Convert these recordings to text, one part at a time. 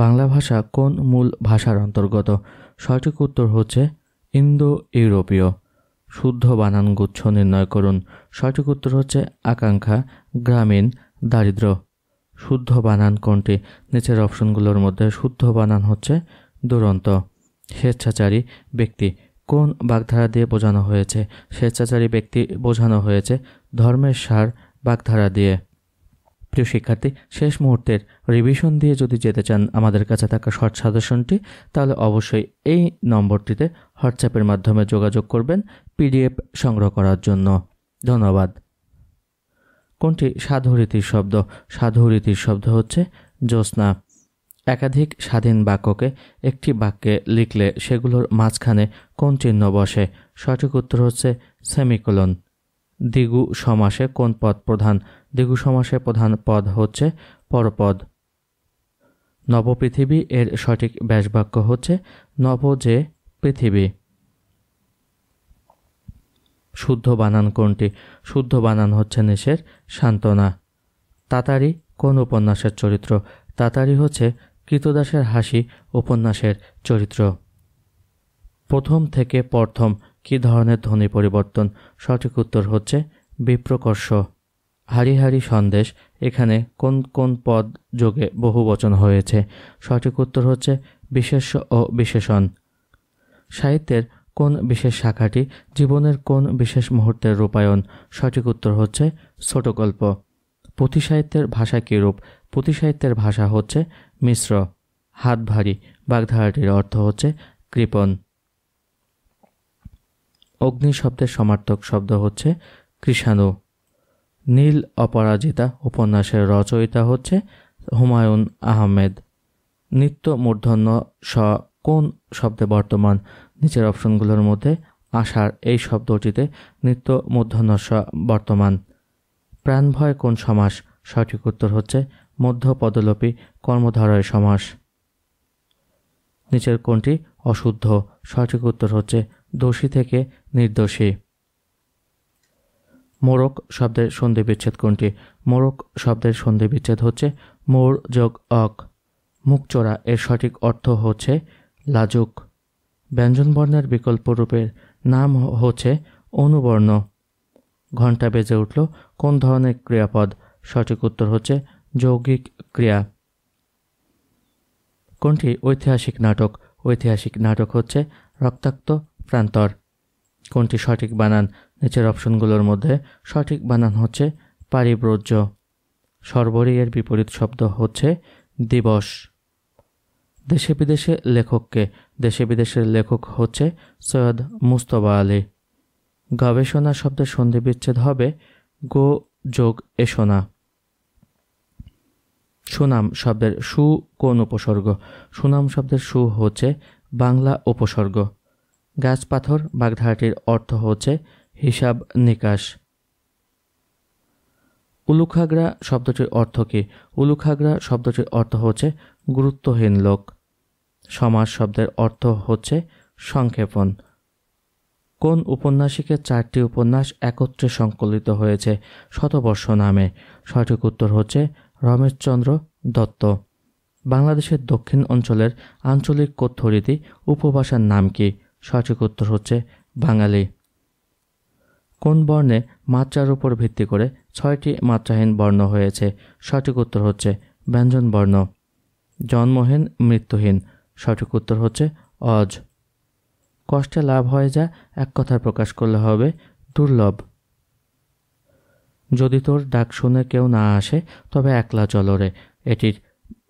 বাংলা ভাষা কোন মূল ভাষার অন্তর্গত সঠিক উত্তর হচ্ছে ইন্দো ইউরোপীয় শুদ্ধ বানান গুচ্ছ নির্ণয় করুন সঠিক উত্তর হচ্ছে আকাঙ্ক্ষা গ্রামীণ দারিদ্র শুদ্ধ বানান কোনটি নিচের অপশনগুলোর মধ্যে শুদ্ধ বানান হচ্ছে দুরন্ত স্বেচ্ছাচারী ব্যক্তি কোন বাগধারা দিয়ে বোঝানো হয়েছে স্বেচ্ছাচারী ব্যক্তি বোঝানো হয়েছে ধর্মের সার বাগধারা দিয়ে প্রিয় শিক্ষার্থী শেষ মুহূর্তের রিভিশন দিয়ে যদি যেতে চান আমাদের কাছে থাকা শর্ট সাজেশনটি তাহলে অবশ্যই এই নম্বরটিতে হোয়াটসঅ্যাপের মাধ্যমে যোগাযোগ করবেন পিডিএফ সংগ্রহ করার জন্য ধন্যবাদ কোনটি সাধুরীতির শব্দ সাধুরীতির শব্দ হচ্ছে জ্যোৎস্না একাধিক স্বাধীন বাক্যকে একটি বাক্যে লিখলে সেগুলোর মাঝখানে কোন চিহ্ন বসে সঠিক উত্তর হচ্ছে সেমিকোলন দ্বিগু সমাসে কোন পদ প্রধান দ্বিগু সমাসে প্রধান পদ হচ্ছে পরপদ নবপৃথিবী এর সঠিক ব্যাসবাক্য হচ্ছে নব যে পৃথিবী শুদ্ধ বানান কোনটি শুদ্ধ বানান হচ্ছে নেশের সান্ত্বনা তাতারি কোন উপন্যাসের চরিত্র তাতারি হচ্ছে কৃতদাসের হাসি উপন্যাসের চরিত্র প্রথম থেকে প্রথম কি ধরনের ধ্বনি পরিবর্তন সঠিক উত্তর হচ্ছে বিপ্রকর্ষ হারি হারি সন্দেশ এখানে কোন কোন পদ যোগে বহু বচন হয়েছে সঠিক উত্তর হচ্ছে বিশেষ ও বিশেষণ সাহিত্যের কোন বিশেষ শাখাটি জীবনের কোন বিশেষ মুহূর্তের রূপায়ণ সঠিক উত্তর হচ্ছে ছোট গল্প পুঁথি সাহিত্যের ভাষা কীরূপ পুঁথি সাহিত্যের ভাষা হচ্ছে মিশ্র হাত ভারী বাগধারাটির অর্থ হচ্ছে কৃপণ অগ্নি শব্দের সমার্থক শব্দ হচ্ছে কৃষাণু নীল অপরাজিতা উপন্যাসের রচয়িতা হচ্ছে হুমায়ুন আহমেদ নিত্য মূর্ধন্য স কোন শব্দে বর্তমান নিচের অপশনগুলোর মধ্যে আসার এই শব্দটিতে নিত্য মূর্ধন্য স বর্তমান প্রাণভয় কোন সমাস সঠিক উত্তর হচ্ছে মধ্য মধ্যপদলোপী কর্মধারয় সমাস নিচের কোনটি অশুদ্ধ সঠিক উত্তর হচ্ছে দোষী থেকে নির্দোষী মোরক শব্দের সন্ধি বিচ্ছেদ কোনটি মোরক শব্দের সন্ধি বিচ্ছেদ হচ্ছে মোর যোগ অক মুখচোরা এর সঠিক অর্থ হচ্ছে লাজুক ব্যঞ্জনবর্ণের বিকল্প রূপের নাম হচ্ছে অনুবর্ণ ঘণ্টা বেজে উঠল কোন ধরনের ক্রিয়াপদ সঠিক উত্তর হচ্ছে যৌগিক ক্রিয়া কোনটি ঐতিহাসিক নাটক ঐতিহাসিক নাটক হচ্ছে রক্তাক্ত প্রান্তর কোনটি সঠিক বানান নিচের অপশনগুলোর মধ্যে সঠিক বানান হচ্ছে পারিব্রজ্য সর্বরী এর বিপরীত শব্দ হচ্ছে দিবস দেশে বিদেশে লেখককে দেশে বিদেশের লেখক হচ্ছে সৈয়দ মুস্তবা আলী গবেষণা শব্দের সন্ধি বিচ্ছেদ হবে গো যোগ এসোনা সুনাম শব্দের সু কোন উপসর্গ সুনাম শব্দের সু হচ্ছে বাংলা উপসর্গ গাছপাথর বাগধারাটির অর্থ হচ্ছে হিসাব নিকাশ উলুখাগড়া শব্দটির অর্থ কী উলুখাগড়া শব্দটির অর্থ হচ্ছে গুরুত্বহীন লোক সমাজ শব্দের অর্থ হচ্ছে সংক্ষেপণ কোন উপন্যাসিকের চারটি উপন্যাস একত্রে সংকলিত হয়েছে শতবর্ষ নামে সঠিক উত্তর হচ্ছে রমেশচন্দ্র দত্ত বাংলাদেশের দক্ষিণ অঞ্চলের আঞ্চলিক কথ্যরীতি উপভাষার নাম কী সঠিক উত্তর হচ্ছে বাঙালি কোন বর্ণে মাত্রার উপর ভিত্তি করে ছয়টি মাত্রাহীন বর্ণ হয়েছে সঠিক উত্তর হচ্ছে ব্যঞ্জন বর্ণ জন্মহীন মৃত্যুহীন সঠিক উত্তর হচ্ছে অজ কষ্টে লাভ হয় যা এক কথায় প্রকাশ করলে হবে দুর্লভ যদি তোর ডাক শুনে কেউ না আসে তবে একলা চলরে এটির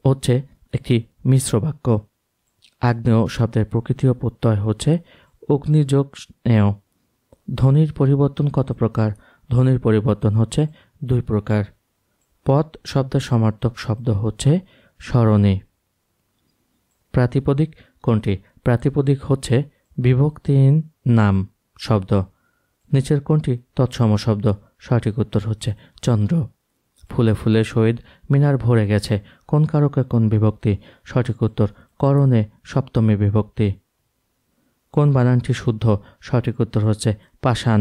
হচ্ছে একটি মিশ্র বাক্য আগ্নেয় শব্দের প্রকৃতিও প্রত্যয় হচ্ছে অগ্নিযোগ নেয় ধ্বনির পরিবর্তন কত প্রকার ধ্বনির পরিবর্তন হচ্ছে দুই প্রকার পথ শব্দের সমার্থক শব্দ হচ্ছে স্মরণে প্রাতিপদিক কোনটি প্রাতিপদিক হচ্ছে বিভক্তিহীন নাম শব্দ নিচের কোনটি তৎসম শব্দ সঠিক উত্তর হচ্ছে চন্দ্র ফুলে ফুলে শহীদ মিনার ভরে গেছে কোন কারকে কোন বিভক্তি সঠিক উত্তর করণে সপ্তমী বিভক্তি কোন বানানটি শুদ্ধ সঠিক উত্তর হচ্ছে পাষাণ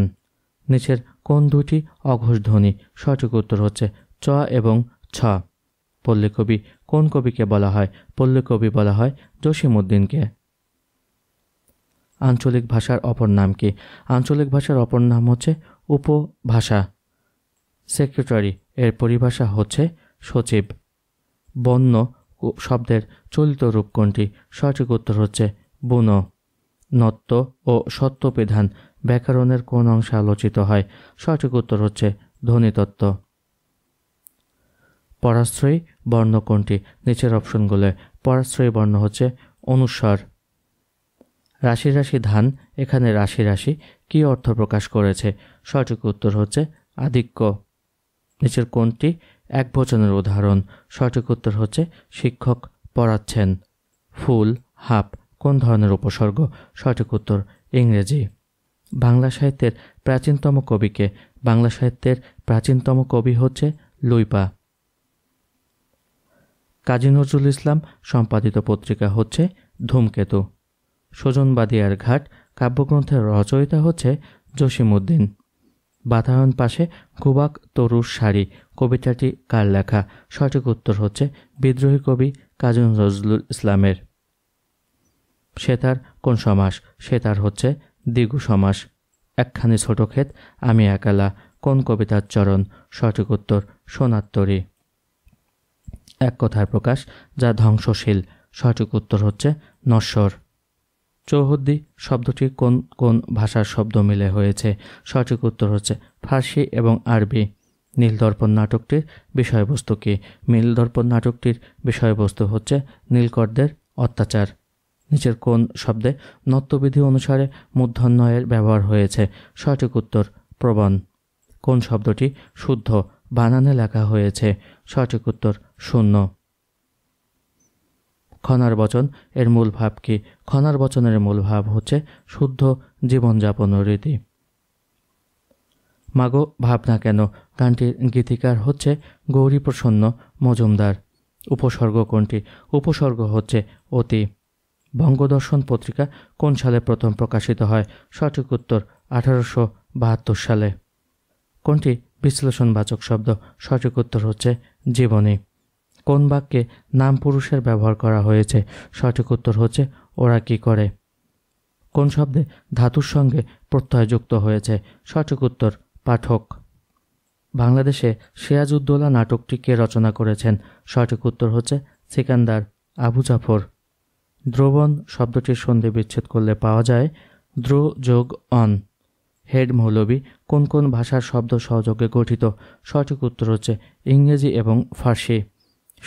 নিচের কোন দুটি অঘোষ ধ্বনি সঠিক উত্তর হচ্ছে চ এবং ছ পল্লীকবি কোন কবিকে বলা হয় পল্লী কবি বলা হয় জসিমুদ্দিনকে আঞ্চলিক ভাষার অপর নাম কি আঞ্চলিক ভাষার অপর নাম হচ্ছে উপভাষা সেক্রেটারি এর পরিভাষা হচ্ছে সচিব বন্য শব্দের চলিত রূপ কোনটি সঠিক উত্তর হচ্ছে বুন নত্ব ও সত্যবিধান ব্যাকরণের কোন অংশে আলোচিত হয় সঠিক উত্তর হচ্ছে ধ্বনিতত্ত্ব পরাশ্রয়ী বর্ণ কোনটি নিচের অপশনগুলো পরাশ্রয়ী বর্ণ হচ্ছে অনুস্বর রাশি রাশি ধান এখানে রাশি রাশি কি অর্থ প্রকাশ করেছে সঠিক উত্তর হচ্ছে আধিক্য নিচের কোনটি এক বচনের উদাহরণ সঠিক উত্তর হচ্ছে শিক্ষক পড়াচ্ছেন ফুল হাফ কোন ধরনের উপসর্গ সঠিক উত্তর ইংরেজি বাংলা সাহিত্যের প্রাচীনতম কবিকে বাংলা সাহিত্যের প্রাচীনতম কবি হচ্ছে লুইপা কাজী নজরুল ইসলাম সম্পাদিত পত্রিকা হচ্ছে ধূমকেতু সজনবাদিয়ার ঘাট কাব্যগ্রন্থের রচয়িতা হচ্ছে জসিমউদ্দিন বাতায়ন পাশে কুবাক তরুর শাড়ি কবিতাটি কার লেখা সঠিক উত্তর হচ্ছে বিদ্রোহী কবি কাজী নজরুল ইসলামের তার কোন সমাস তার হচ্ছে দিগু সমাস একখানি ছোট ক্ষেত আমি একালা কোন কবিতার চরণ সঠিক উত্তর সোনাত্তরি এক কথার প্রকাশ যা ধ্বংসশীল সঠিক উত্তর হচ্ছে নশ্বর চৌহদ্দি শব্দটি কোন কোন ভাষার শব্দ মিলে হয়েছে সঠিক উত্তর হচ্ছে ফার্সি এবং আরবি নীলদর্পণ নাটকটির বিষয়বস্তু কী নীলদর্পণ নাটকটির বিষয়বস্তু হচ্ছে নীলকরদের অত্যাচার নিচের কোন শব্দে নত্যবিধি অনুসারে মূর্ধন্যয়ের ব্যবহার হয়েছে সঠিক উত্তর প্রবণ কোন শব্দটি শুদ্ধ বানানে লেখা হয়েছে সঠিক উত্তর শূন্য খনার বচন এর মূল ভাব কি খনার বচনের মূল ভাব হচ্ছে শুদ্ধ জীবনযাপনের রীতি মাগো ভাবনা কেন গানটির গীতিকার হচ্ছে গৌরীপ্রসন্ন মজুমদার উপসর্গ কোনটি উপসর্গ হচ্ছে অতি বঙ্গদর্শন পত্রিকা কোন সালে প্রথম প্রকাশিত হয় সঠিক উত্তর আঠারোশো বাহাত্তর সালে কোনটি বিশ্লেষণবাচক শব্দ সঠিক উত্তর হচ্ছে জীবনী কোন বাক্যে নামপুরুষের ব্যবহার করা হয়েছে সঠিক উত্তর হচ্ছে ওরা কি করে কোন শব্দে ধাতুর সঙ্গে প্রত্যয় যুক্ত হয়েছে সঠিক উত্তর পাঠক বাংলাদেশে সিরাজউদ্দৌলা নাটকটি কে রচনা করেছেন সঠিক উত্তর হচ্ছে সিকান্দার আবু জাফর দ্রবণ শব্দটির সন্ধি বিচ্ছেদ করলে পাওয়া যায় দ্রু যোগ অন হেড মৌলবি কোন কোন ভাষার শব্দ সহযোগে গঠিত সঠিক উত্তর হচ্ছে ইংরেজি এবং ফার্সি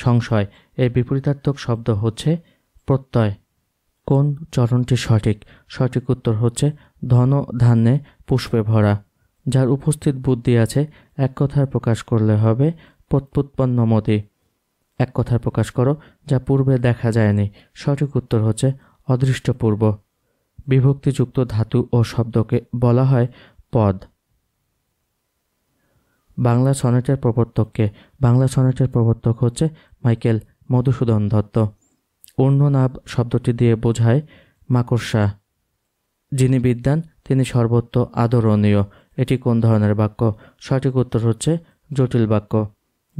সংশয় এর বিপরীতার্থক শব্দ হচ্ছে প্রত্যয় কোন চরণটি সঠিক সঠিক উত্তর হচ্ছে ধন ধান্যে পুষ্পে ভরা যার উপস্থিত বুদ্ধি আছে এক কথায় প্রকাশ করলে হবে প্রত্যুৎপন্ন মতি এক কথায় প্রকাশ করো যা পূর্বে দেখা যায়নি সঠিক উত্তর হচ্ছে অদৃষ্টপূর্ব বিভক্তিযুক্ত ধাতু ও শব্দকে বলা হয় পদ বাংলা সনেটের প্রবর্তককে বাংলা সনেটের প্রবর্তক হচ্ছে মাইকেল মধুসূদন দত্ত অর্ণনাভ শব্দটি দিয়ে বোঝায় মাকড়সা যিনি বিদ্যান তিনি সর্বত্র আদরণীয় এটি কোন ধরনের বাক্য সঠিক উত্তর হচ্ছে জটিল বাক্য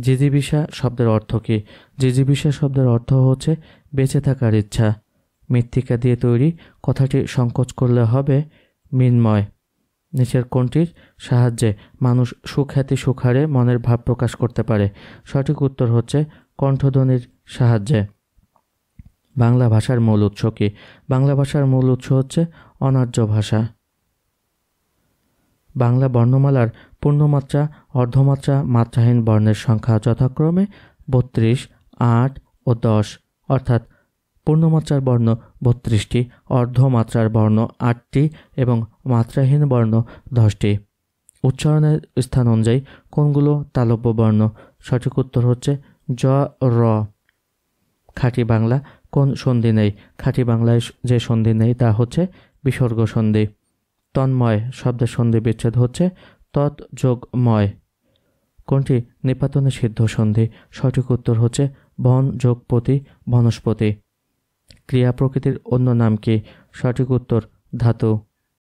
জিজিবিষা শব্দের অর্থ কী জিজিবিষা শব্দের অর্থ হচ্ছে বেঁচে থাকার ইচ্ছা মৃত্তিকা দিয়ে তৈরি কথাটি সংকোচ করলে হবে মিনময় নিচের কোনটির সাহায্যে মানুষ সুখ্যাতি সুখারে মনের ভাব প্রকাশ করতে পারে সঠিক উত্তর হচ্ছে কণ্ঠধ্বনির সাহায্যে বাংলা ভাষার মূল উৎস কী বাংলা ভাষার মূল উৎস হচ্ছে অনার্য ভাষা বাংলা বর্ণমালার পূর্ণমাত্রা অর্ধমাত্রা মাত্রাহীন বর্ণের সংখ্যা যথাক্রমে বত্রিশ আট ও দশ অর্থাৎ পূর্ণমাত্রার বর্ণ বত্রিশটি অর্ধমাত্রার বর্ণ আটটি এবং মাত্রাহীন বর্ণ দশটি উচ্চারণের স্থান অনুযায়ী কোনগুলো তালব্য বর্ণ সঠিক উত্তর হচ্ছে জ র খাঁটি বাংলা কোন সন্ধি নেই খাঁটি বাংলায় যে সন্ধি নেই তা হচ্ছে বিসর্গ সন্ধি তন্ময় শব্দের সন্ধি বিচ্ছেদ হচ্ছে তৎ যোগ ময় কোনটি নিপাতনে সিদ্ধ সন্ধি সঠিক উত্তর হচ্ছে বন যোগপতি বনস্পতি ক্রিয়া প্রকৃতির অন্য নামকে সঠিক উত্তর ধাতু